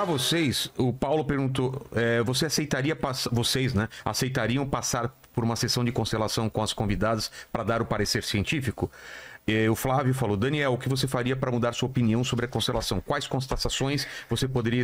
para vocês, o Paulo perguntou: é, você aceitaria vocês, né? Aceitariam passar por uma sessão de constelação com as convidadas para dar o parecer científico? E, é, o Flávio falou: Daniel, o que você faria para mudar sua opinião sobre a constelação? Quais constatações você poderia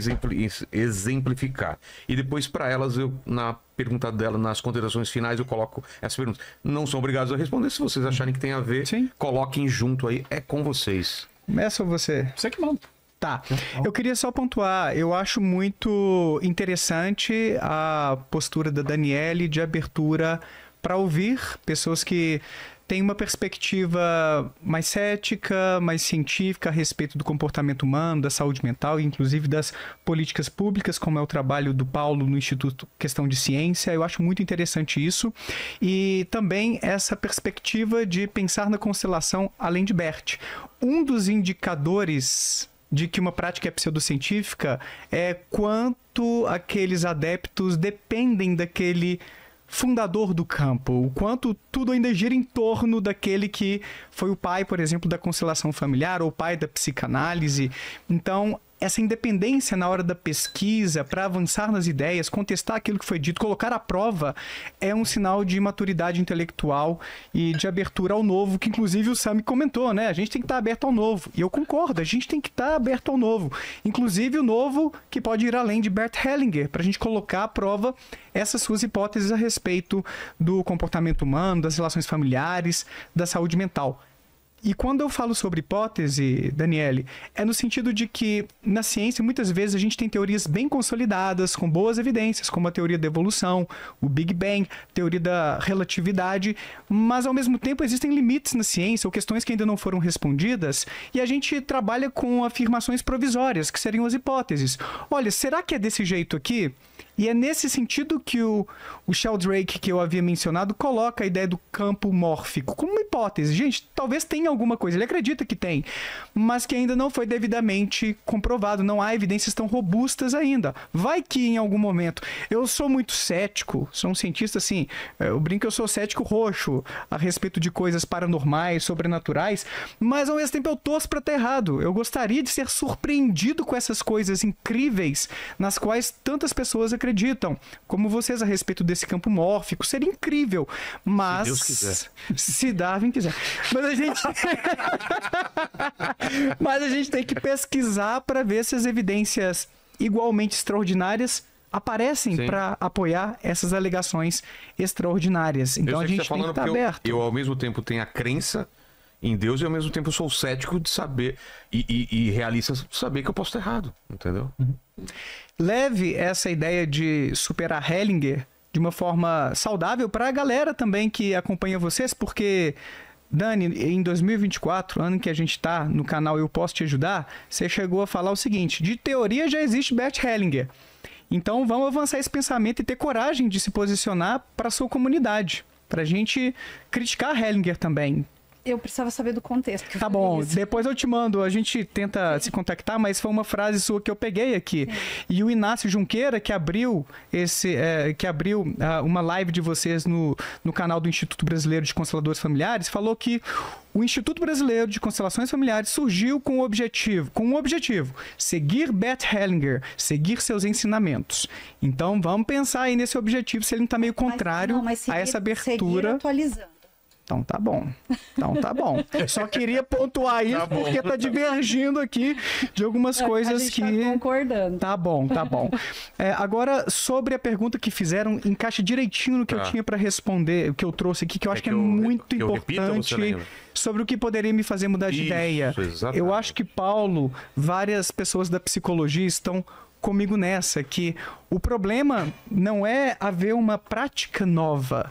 exemplificar? E depois, para elas, eu, na pergunta dela, nas considerações finais, eu coloco essa pergunta. Não são obrigados a responder. Se vocês acharem que tem a ver, Sim. coloquem junto aí. É com vocês. Começa você? Você que manda. Tá. Eu queria só pontuar, eu acho muito interessante a postura da Daniele de abertura para ouvir pessoas que têm uma perspectiva mais cética, mais científica a respeito do comportamento humano, da saúde mental, inclusive das políticas públicas, como é o trabalho do Paulo no Instituto Questão de Ciência. Eu acho muito interessante isso. E também essa perspectiva de pensar na constelação além de Bert. Um dos indicadores de que uma prática é pseudocientífica é quanto aqueles adeptos dependem daquele fundador do campo, o quanto tudo ainda gira em torno daquele que foi o pai, por exemplo, da constelação familiar ou o pai da psicanálise. Então, essa independência na hora da pesquisa, para avançar nas ideias, contestar aquilo que foi dito, colocar à prova, é um sinal de maturidade intelectual e de abertura ao novo, que inclusive o Sam comentou, né? A gente tem que estar tá aberto ao novo. E eu concordo, a gente tem que estar tá aberto ao novo. Inclusive o novo que pode ir além de Bert Hellinger, para a gente colocar à prova essas suas hipóteses a respeito do comportamento humano, das relações familiares, da saúde mental. E quando eu falo sobre hipótese, Daniele, é no sentido de que na ciência muitas vezes a gente tem teorias bem consolidadas, com boas evidências, como a teoria da evolução, o Big Bang, teoria da relatividade, mas ao mesmo tempo existem limites na ciência ou questões que ainda não foram respondidas, e a gente trabalha com afirmações provisórias, que seriam as hipóteses. Olha, será que é desse jeito aqui? E é nesse sentido que o, o Sheldrake, que eu havia mencionado, coloca a ideia do campo mórfico como uma hipótese. Gente, talvez tenha alguma coisa, ele acredita que tem, mas que ainda não foi devidamente comprovado, não há evidências tão robustas ainda. Vai que em algum momento. Eu sou muito cético, sou um cientista assim, eu brinco que eu sou cético roxo a respeito de coisas paranormais, sobrenaturais, mas ao mesmo tempo eu torço para estar tá errado. Eu gostaria de ser surpreendido com essas coisas incríveis nas quais tantas pessoas acreditam, como vocês a respeito desse campo mórfico. Seria incrível, mas se, Deus quiser. se Darwin quiser. Mas a gente Mas a gente tem que pesquisar para ver se as evidências igualmente extraordinárias aparecem para apoiar essas alegações extraordinárias. Então a gente tá tem que estar tá aberto. Eu, eu, ao mesmo tempo, tenho a crença em Deus e, ao mesmo tempo, sou cético de saber e, e, e realista saber que eu posso estar errado, entendeu? Uhum. Leve essa ideia de superar Hellinger de uma forma saudável para a galera também que acompanha vocês, porque Dani, em 2024, ano que a gente está no canal Eu Posso Te Ajudar, você chegou a falar o seguinte: de teoria já existe Bert Hellinger. Então vamos avançar esse pensamento e ter coragem de se posicionar para sua comunidade, para a gente criticar Hellinger também, eu precisava saber do contexto. Tá bom, isso. depois eu te mando. A gente tenta se contactar, mas foi uma frase sua que eu peguei aqui. Sim. E o Inácio Junqueira, que abriu esse, é, que abriu uh, uma live de vocês no, no canal do Instituto Brasileiro de Consteladores Familiares, falou que o Instituto Brasileiro de Constelações Familiares surgiu com o objetivo, com o objetivo, seguir Beth Hellinger, seguir seus ensinamentos. Então vamos pensar aí nesse objetivo, se ele não está meio contrário mas, não, mas seguir, a essa abertura. Seguir atualizando. Então tá bom. Então tá bom. Só queria pontuar isso tá porque tá divergindo aqui de algumas é, coisas a gente tá que. concordando. Tá bom, tá bom. É, agora, sobre a pergunta que fizeram, encaixa direitinho no que eu ah. tinha para responder, o que eu trouxe aqui, que eu é acho que, é eu, é muito que importante sobre o que poderia me fazer mudar de ideia. Exatamente. Eu acho que Paulo, várias pessoas da psicologia estão comigo nessa, que o problema não é haver uma prática nova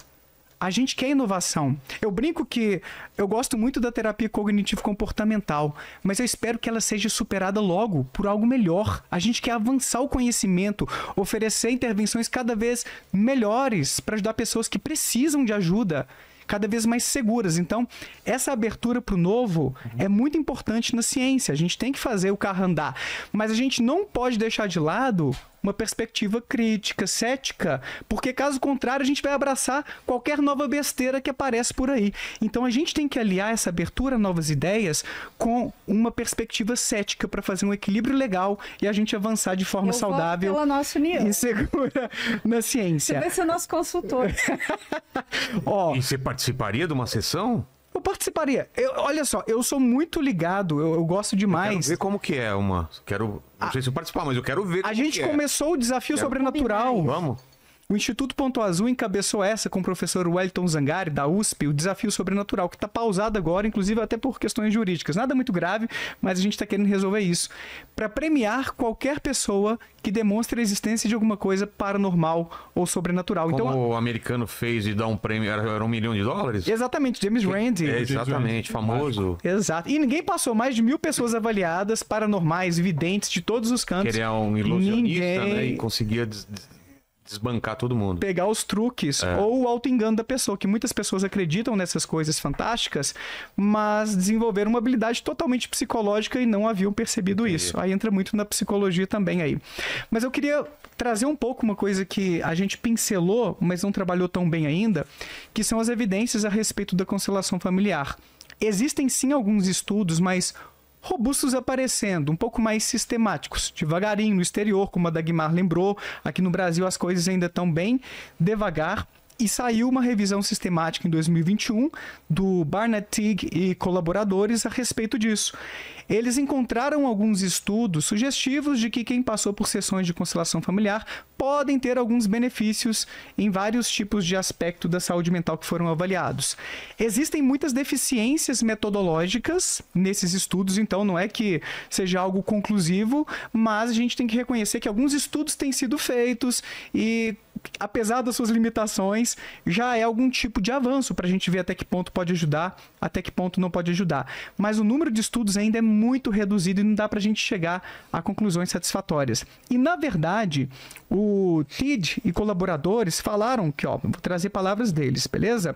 a gente quer inovação. Eu brinco que eu gosto muito da terapia cognitivo-comportamental, mas eu espero que ela seja superada logo por algo melhor. A gente quer avançar o conhecimento, oferecer intervenções cada vez melhores para ajudar pessoas que precisam de ajuda cada vez mais seguras. Então, essa abertura para o novo uhum. é muito importante na ciência. A gente tem que fazer o carro andar, mas a gente não pode deixar de lado uma perspectiva crítica, cética, porque caso contrário a gente vai abraçar qualquer nova besteira que aparece por aí. Então a gente tem que aliar essa abertura a novas ideias com uma perspectiva cética para fazer um equilíbrio legal e a gente avançar de forma Eu saudável pela nossa união. e segura na ciência. Você vai ser nosso consultor. oh, e você participaria de uma sessão? Eu participaria. Eu, olha só, eu sou muito ligado, eu, eu gosto demais. Eu quero ver como que é uma. Quero não a, sei se eu participar, mas eu quero ver. A gente é. começou é. o desafio quero sobrenatural. Vamos. O Instituto Ponto Azul encabeçou essa com o professor Wellington Zangari, da USP, o Desafio Sobrenatural, que está pausado agora, inclusive até por questões jurídicas. Nada muito grave, mas a gente está querendo resolver isso. Para premiar qualquer pessoa que demonstre a existência de alguma coisa paranormal ou sobrenatural. Como então, o americano fez e dá um prêmio, era, um milhão de dólares? Exatamente, James Randi. É, exatamente, famoso. Exato. E ninguém passou, mais de mil pessoas avaliadas, paranormais, videntes, de todos os cantos. Queria um ilusionista, ninguém... né? E conseguia desbancar todo mundo. Pegar os truques é. ou o auto-engano da pessoa, que muitas pessoas acreditam nessas coisas fantásticas, mas desenvolveram uma habilidade totalmente psicológica e não haviam percebido isso. Aí entra muito na psicologia também aí. Mas eu queria trazer um pouco uma coisa que a gente pincelou, mas não trabalhou tão bem ainda, que são as evidências a respeito da constelação familiar. Existem sim alguns estudos, mas robustos aparecendo, um pouco mais sistemáticos, devagarinho no exterior, como a Dagmar lembrou. Aqui no Brasil as coisas ainda estão bem devagar. E saiu uma revisão sistemática em 2021 do Barnett Teague e colaboradores a respeito disso eles encontraram alguns estudos sugestivos de que quem passou por sessões de constelação familiar podem ter alguns benefícios em vários tipos de aspecto da saúde mental que foram avaliados. Existem muitas deficiências metodológicas nesses estudos, então não é que seja algo conclusivo, mas a gente tem que reconhecer que alguns estudos têm sido feitos e apesar das suas limitações, já é algum tipo de avanço para a gente ver até que ponto pode ajudar, até que ponto não pode ajudar. Mas o número de estudos ainda é muito reduzido e não dá para a gente chegar a conclusões satisfatórias. E, na verdade, o TID e colaboradores falaram que, ó, vou trazer palavras deles, beleza?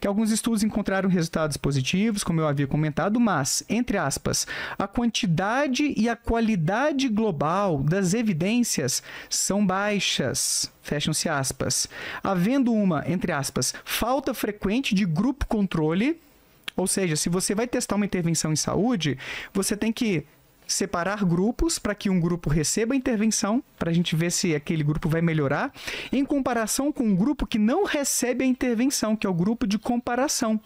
Que alguns estudos encontraram resultados positivos, como eu havia comentado, mas, entre aspas, a quantidade e a qualidade global das evidências são baixas fecham-se aspas, havendo uma, entre aspas, falta frequente de grupo controle ou seja, se você vai testar uma intervenção em saúde, você tem que separar grupos para que um grupo receba a intervenção, para a gente ver se aquele grupo vai melhorar, em comparação com um grupo que não recebe a intervenção, que é o grupo de comparação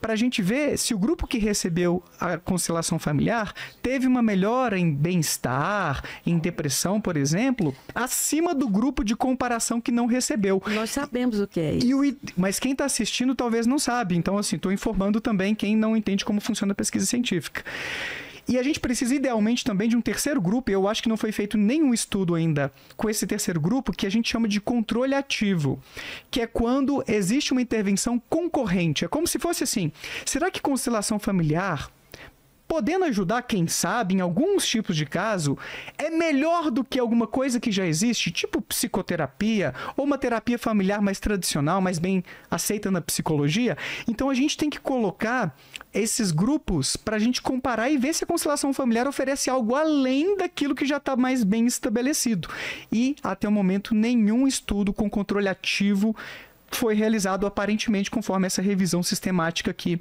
para a gente ver se o grupo que recebeu a constelação familiar teve uma melhora em bem-estar, em depressão, por exemplo, acima do grupo de comparação que não recebeu. Nós sabemos o que é isso. O, mas quem está assistindo talvez não sabe. Então, assim, estou informando também quem não entende como funciona a pesquisa científica. E a gente precisa, idealmente, também de um terceiro grupo, eu acho que não foi feito nenhum estudo ainda com esse terceiro grupo, que a gente chama de controle ativo, que é quando existe uma intervenção concorrente. É como se fosse assim: será que constelação familiar podendo ajudar quem sabe, em alguns tipos de caso, é melhor do que alguma coisa que já existe, tipo psicoterapia ou uma terapia familiar mais tradicional, mais bem aceita na psicologia. Então a gente tem que colocar esses grupos para a gente comparar e ver se a constelação familiar oferece algo além daquilo que já está mais bem estabelecido. E até o momento nenhum estudo com controle ativo foi realizado aparentemente conforme essa revisão sistemática aqui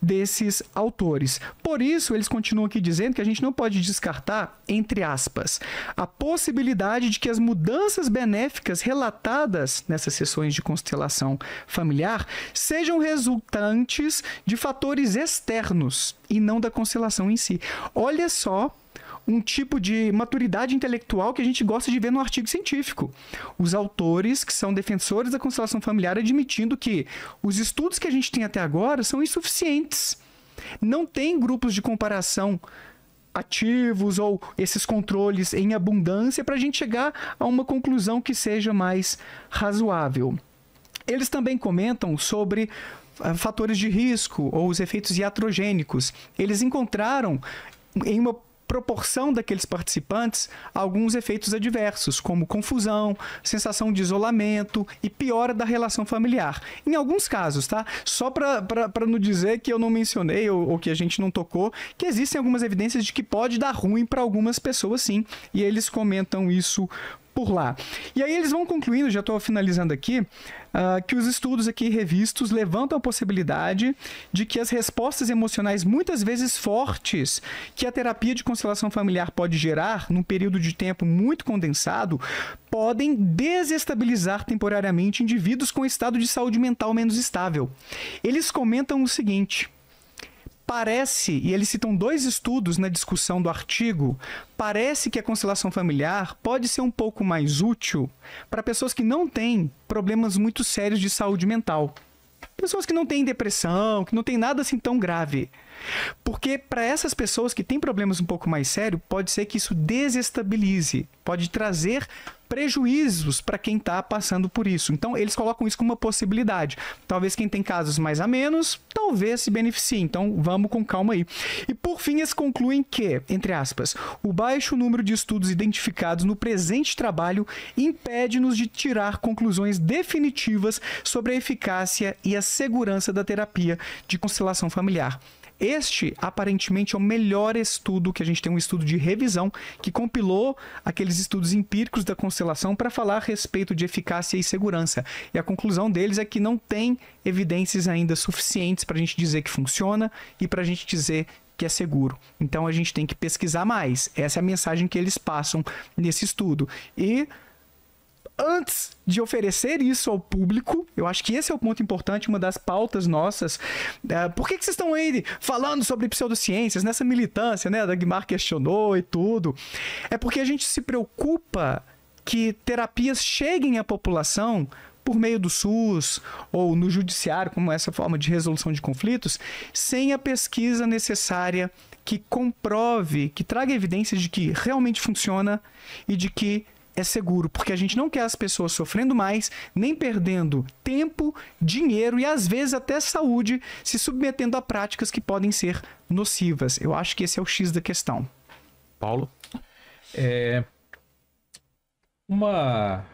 desses autores. Por isso, eles continuam aqui dizendo que a gente não pode descartar, entre aspas, a possibilidade de que as mudanças benéficas relatadas nessas sessões de constelação familiar sejam resultantes de fatores externos e não da constelação em si. Olha só um tipo de maturidade intelectual que a gente gosta de ver no artigo científico. Os autores, que são defensores da constelação familiar, admitindo que os estudos que a gente tem até agora são insuficientes. Não tem grupos de comparação ativos ou esses controles em abundância para a gente chegar a uma conclusão que seja mais razoável. Eles também comentam sobre ah, fatores de risco ou os efeitos iatrogênicos. Eles encontraram em uma proporção daqueles participantes alguns efeitos adversos, como confusão, sensação de isolamento e piora da relação familiar. Em alguns casos, tá? Só para não dizer que eu não mencionei ou, ou que a gente não tocou, que existem algumas evidências de que pode dar ruim para algumas pessoas, sim, e eles comentam isso por lá. E aí eles vão concluindo, já estou finalizando aqui, uh, que os estudos aqui revistos levantam a possibilidade de que as respostas emocionais muitas vezes fortes que a terapia de constelação familiar pode gerar num período de tempo muito condensado podem desestabilizar temporariamente indivíduos com estado de saúde mental menos estável. Eles comentam o seguinte. Parece, e eles citam dois estudos na discussão do artigo, parece que a constelação familiar pode ser um pouco mais útil para pessoas que não têm problemas muito sérios de saúde mental pessoas que não têm depressão, que não tem nada assim tão grave. Porque para essas pessoas que têm problemas um pouco mais sérios, pode ser que isso desestabilize, pode trazer prejuízos para quem está passando por isso. Então eles colocam isso como uma possibilidade. Talvez quem tem casos mais a menos, talvez se beneficie. Então vamos com calma aí. E por fim eles concluem que, entre aspas, o baixo número de estudos identificados no presente trabalho impede-nos de tirar conclusões definitivas sobre a eficácia e a segurança da terapia de constelação familiar. Este, aparentemente, é o melhor estudo que a gente tem, um estudo de revisão, que compilou aqueles estudos empíricos da constelação para falar a respeito de eficácia e segurança. E a conclusão deles é que não tem evidências ainda suficientes para a gente dizer que funciona e para a gente dizer que é seguro. Então a gente tem que pesquisar mais. Essa é a mensagem que eles passam nesse estudo. E antes de oferecer isso ao público, eu acho que esse é o ponto importante, uma das pautas nossas. É, por que, que vocês estão aí falando sobre pseudociências, nessa militância, né? a Dagmar questionou e tudo. É porque a gente se preocupa que terapias cheguem à população por meio do SUS ou no judiciário, como essa forma de resolução de conflitos, sem a pesquisa necessária que comprove, que traga evidências de que realmente funciona e de que é seguro, porque a gente não quer as pessoas sofrendo mais, nem perdendo tempo, dinheiro e às vezes até saúde, se submetendo a práticas que podem ser nocivas. Eu acho que esse é o X da questão. Paulo? É... Uma.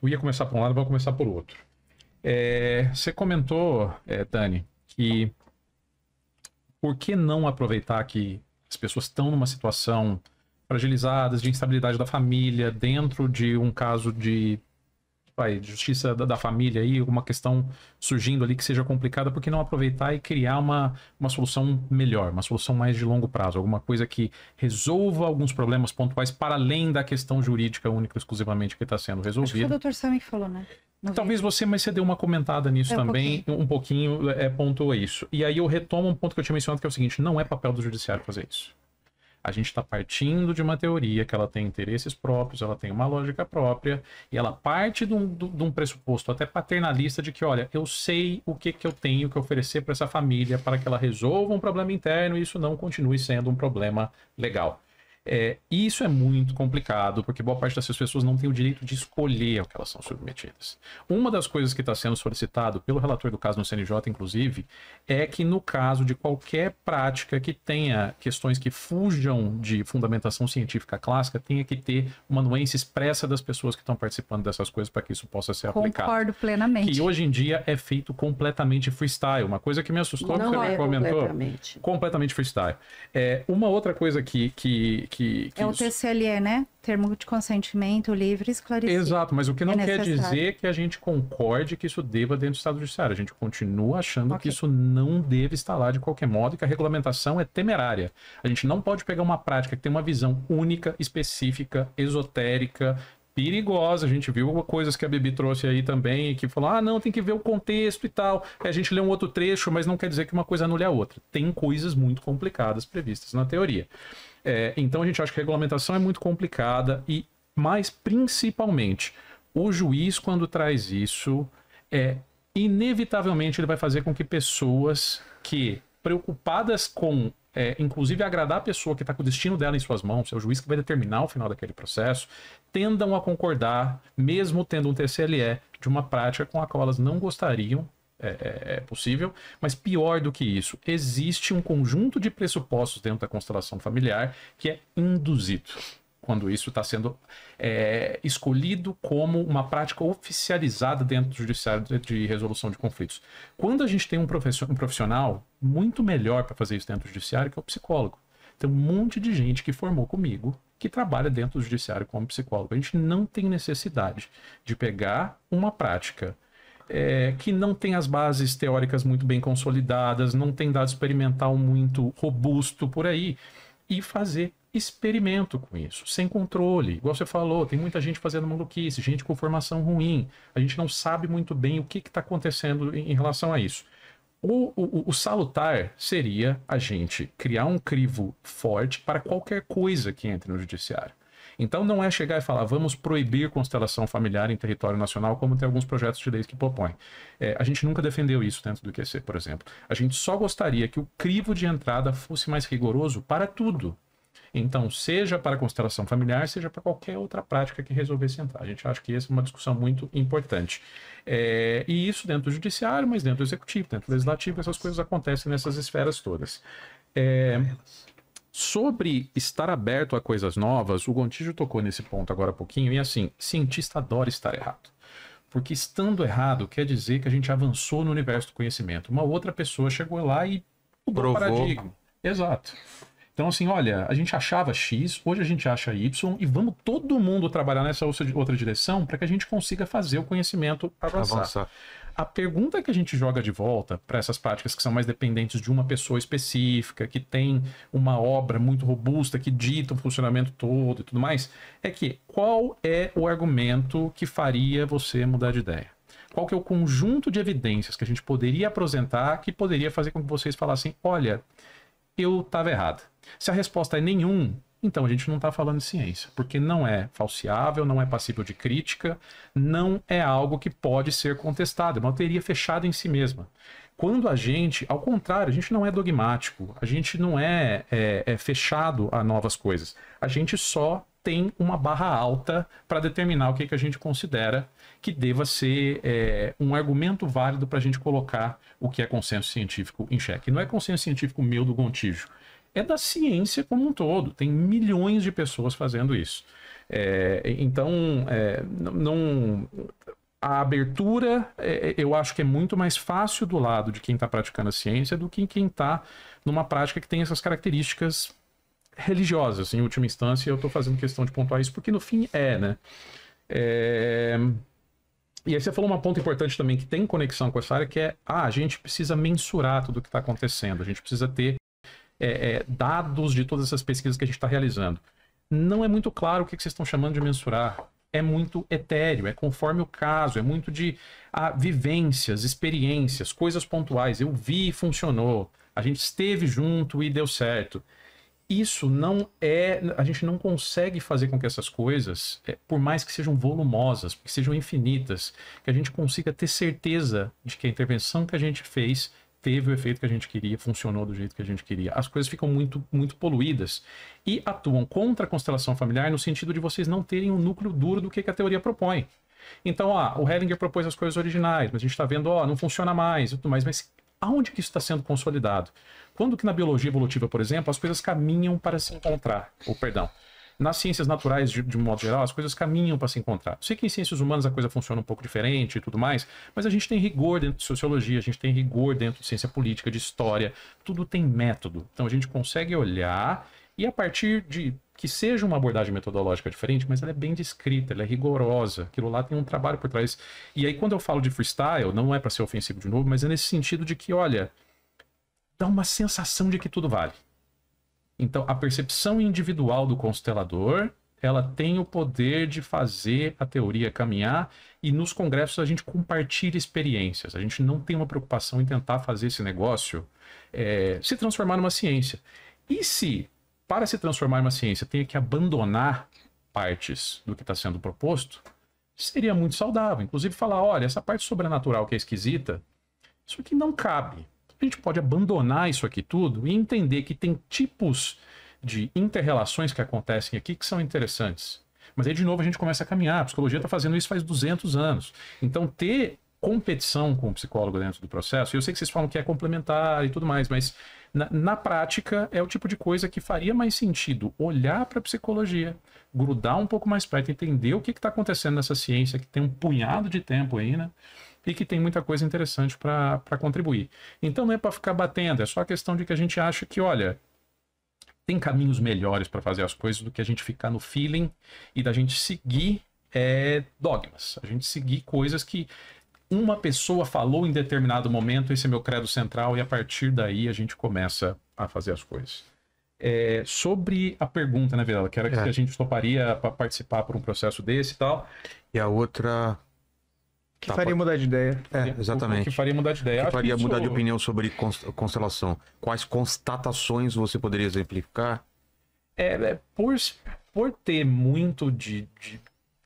Eu ia começar por um lado, vou começar por outro. É... Você comentou, é, Dani, que por que não aproveitar que as pessoas estão numa situação fragilizadas, de instabilidade da família, dentro de um caso de vai, justiça da, da, família aí, alguma questão surgindo ali que seja complicada, porque não aproveitar e criar uma, uma solução melhor, uma solução mais de longo prazo, alguma coisa que resolva alguns problemas pontuais para além da questão jurídica única exclusivamente que está sendo resolvida. Acho que foi o Dr. Sami que falou, né? No Talvez vídeo. você, mas você deu uma comentada nisso é, também, um pouquinho, um pouquinho é, pontua isso. E aí eu retomo um ponto que eu tinha mencionado, que é o seguinte, não é papel do judiciário fazer isso. A gente está partindo de uma teoria que ela tem interesses próprios, ela tem uma lógica própria, e ela parte de um, de um pressuposto até paternalista de que, olha, eu sei o que, que eu tenho que oferecer para essa família para que ela resolva um problema interno e isso não continue sendo um problema legal. É, e isso é muito complicado, porque boa parte dessas pessoas não tem o direito de escolher ao que elas são submetidas. Uma das coisas que está sendo solicitado pelo relator do caso no CNJ, inclusive, é que no caso de qualquer prática que tenha questões que fujam de fundamentação científica clássica, tenha que ter uma anuência expressa das pessoas que estão participando dessas coisas para que isso possa ser Concordo aplicado. Concordo plenamente. Que hoje em dia é feito completamente freestyle. Uma coisa que me assustou, não que você é comentou. Completamente. completamente freestyle. É, uma outra coisa que, que que. que é o TCLE, né? Termo de consentimento livre esclarecido. Exato, mas o que não é quer dizer que a gente concorde que isso deva dentro do Estado Judiciário. A gente continua achando okay. que isso não deve estar lá de qualquer modo e que a regulamentação é temerária. A gente não pode pegar uma prática que tem uma visão única, específica, esotérica, perigosa. A gente viu coisas que a Bibi trouxe aí também, que falou: ah, não, tem que ver o contexto e tal. É, a gente lê um outro trecho, mas não quer dizer que uma coisa anule a outra. Tem coisas muito complicadas previstas na teoria. É, então a gente acha que a regulamentação é muito complicada e, mais principalmente, o juiz, quando traz isso, é inevitavelmente ele vai fazer com que pessoas que, preocupadas com, é, inclusive, agradar a pessoa que está com o destino dela em suas mãos, é o juiz que vai determinar o final daquele processo, tendam a concordar, mesmo tendo um TCLE, de uma prática com a qual elas não gostariam é, é, é, possível, mas pior do que isso, existe um conjunto de pressupostos dentro da constelação familiar que é induzido quando isso está sendo é, escolhido como uma prática oficializada dentro do judiciário de resolução de conflitos. Quando a gente tem um profissional muito melhor para fazer isso dentro do judiciário, que é o psicólogo. Tem um monte de gente que formou comigo que trabalha dentro do judiciário como psicólogo. A gente não tem necessidade de pegar uma prática é, que não tem as bases teóricas muito bem consolidadas, não tem dado experimental muito robusto por aí, e fazer experimento com isso, sem controle. Igual você falou, tem muita gente fazendo maluquice, gente com formação ruim, a gente não sabe muito bem o que está acontecendo em, em relação a isso. O, o, o, salutar seria a gente criar um crivo forte para qualquer coisa que entre no judiciário. Então não é chegar e falar, vamos proibir constelação familiar em território nacional, como tem alguns projetos de leis que propõem. É, a gente nunca defendeu isso dentro do QC, por exemplo. A gente só gostaria que o crivo de entrada fosse mais rigoroso para tudo. Então, seja para constelação familiar, seja para qualquer outra prática que resolvesse entrar. A gente acha que essa é uma discussão muito importante. É, e isso dentro do judiciário, mas dentro do executivo, dentro do legislativo, essas coisas acontecem nessas esferas todas. É, Sobre estar aberto a coisas novas, o Gontijo tocou nesse ponto agora há pouquinho, e assim, cientista adora estar errado. Porque estando errado quer dizer que a gente avançou no universo do conhecimento. Uma outra pessoa chegou lá e mudou o paradigma. Exato. Então, assim, olha, a gente achava X, hoje a gente acha Y, e vamos todo mundo trabalhar nessa outra direção para que a gente consiga fazer o conhecimento avançar. avançar a pergunta que a gente joga de volta para essas práticas que são mais dependentes de uma pessoa específica, que tem uma obra muito robusta, que dita o funcionamento todo e tudo mais, é que qual é o argumento que faria você mudar de ideia? Qual que é o conjunto de evidências que a gente poderia apresentar que poderia fazer com que vocês falassem, olha, eu estava errado. Se a resposta é nenhum, então a gente não está falando de ciência, porque não é falseável, não é passível de crítica, não é algo que pode ser contestado, é uma teoria fechada em si mesma. Quando a gente, ao contrário, a gente não é dogmático, a gente não é, é, é fechado a novas coisas, a gente só tem uma barra alta para determinar o que, que a gente considera que deva ser é, um argumento válido para a gente colocar o que é consenso científico em xeque. Não é consenso científico meu do Gontijo é da ciência como um todo. Tem milhões de pessoas fazendo isso. É, então, é, não, a abertura, é, é, eu acho que é muito mais fácil do lado de quem está praticando a ciência do que quem está numa prática que tem essas características religiosas. Assim, em última instância, eu estou fazendo questão de pontuar isso, porque no fim é, né? É... E aí você falou uma ponta importante também que tem conexão com essa área, que é ah, a gente precisa mensurar tudo o que está acontecendo, a gente precisa ter é, é, dados de todas essas pesquisas que a gente está realizando. Não é muito claro o que, que vocês estão chamando de mensurar. É muito etéreo, é conforme o caso, é muito de ah, vivências, experiências, coisas pontuais. Eu vi e funcionou, a gente esteve junto e deu certo isso não é. A gente não consegue fazer com que essas coisas, é, por mais que sejam volumosas, que sejam infinitas, que a gente consiga ter certeza de que a intervenção que a gente fez teve o efeito que a gente queria, funcionou do jeito que a gente queria. As coisas ficam muito, muito poluídas e atuam contra a constelação familiar no sentido de vocês não terem um núcleo duro do que, a teoria propõe. Então, ah, o Hellinger propôs as coisas originais, mas a gente está vendo, ó, não funciona mais e tudo mais, mas aonde que isso está sendo consolidado? Quando que na biologia evolutiva, por exemplo, as coisas caminham para se encontrar, ou perdão, nas ciências naturais, de, de um modo geral, as coisas caminham para se encontrar. Sei que em ciências humanas a coisa funciona um pouco diferente e tudo mais, mas a gente tem rigor dentro de sociologia, a gente tem rigor dentro de ciência política, de história, tudo tem método. Então a gente consegue olhar e a partir de que seja uma abordagem metodológica diferente, mas ela é bem descrita, ela é rigorosa. Aquilo lá tem um trabalho por trás. E aí, quando eu falo de freestyle, não é para ser ofensivo de novo, mas é nesse sentido de que, olha, dá uma sensação de que tudo vale. Então, a percepção individual do constelador, ela tem o poder de fazer a teoria caminhar e nos congressos a gente compartilha experiências. A gente não tem uma preocupação em tentar fazer esse negócio é, se transformar numa ciência. E se, para se transformar numa ciência, tenha que abandonar partes do que está sendo proposto, seria muito saudável. Inclusive falar, olha, essa parte sobrenatural que é esquisita, isso aqui não cabe a gente pode abandonar isso aqui tudo e entender que tem tipos de interrelações que acontecem aqui que são interessantes. Mas aí, de novo, a gente começa a caminhar. A psicologia está fazendo isso faz 200 anos. Então, ter competição com o psicólogo dentro do processo, eu sei que vocês falam que é complementar e tudo mais, mas na, na prática é o tipo de coisa que faria mais sentido olhar para a psicologia, grudar um pouco mais perto, entender o que está acontecendo nessa ciência que tem um punhado de tempo aí, né? e que tem muita coisa interessante para contribuir. Então não é para ficar batendo, é só a questão de que a gente acha que, olha, tem caminhos melhores para fazer as coisas do que a gente ficar no feeling e da gente seguir é, dogmas, a gente seguir coisas que uma pessoa falou em determinado momento, esse é meu credo central, e a partir daí a gente começa a fazer as coisas. É, sobre a pergunta, né, Vila? que era é. que a gente toparia para participar por um processo desse e tal. E a outra que tá, faria mudar de ideia. É, exatamente. que faria mudar de ideia. Que faria que mudar isso... de opinião sobre constelação. Quais constatações você poderia exemplificar? É, é por, por ter muito de, de,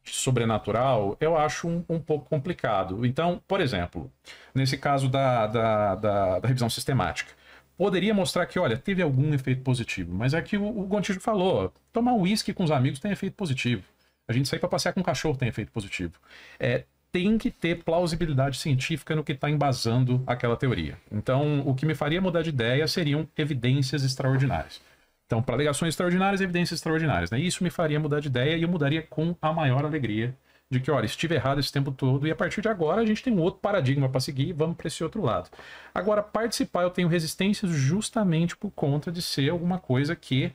de sobrenatural, eu acho um, um, pouco complicado. Então, por exemplo, nesse caso da, da, da, da, revisão sistemática, poderia mostrar que, olha, teve algum efeito positivo, mas é que o, o Gontijo falou, tomar um uísque com os amigos tem efeito positivo. A gente sair para passear com o cachorro tem efeito positivo. É, tem que ter plausibilidade científica no que está embasando aquela teoria. Então, o que me faria mudar de ideia seriam evidências extraordinárias. Então, para alegações extraordinárias, evidências extraordinárias. Né? Isso me faria mudar de ideia e eu mudaria com a maior alegria de que, olha, estive errado esse tempo todo e a partir de agora a gente tem um outro paradigma para seguir e vamos para esse outro lado. Agora, participar eu tenho resistências justamente por conta de ser alguma coisa que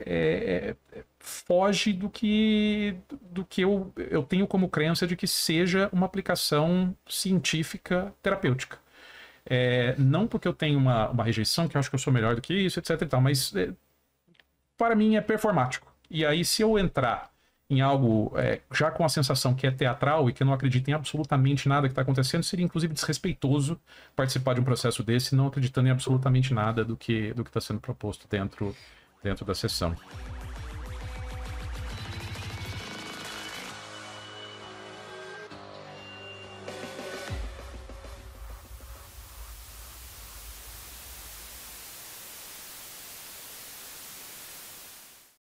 é, é, é foge do que, do que eu, eu tenho como crença de que seja uma aplicação científica terapêutica. É, não porque eu tenho uma, uma rejeição, que eu acho que eu sou melhor do que isso, etc e tal, mas é, para mim é performático. E aí, se eu entrar em algo é, já com a sensação que é teatral e que eu não acredito em absolutamente nada que está acontecendo, seria inclusive desrespeitoso participar de um processo desse não acreditando em absolutamente nada do que do está sendo proposto dentro, dentro da sessão.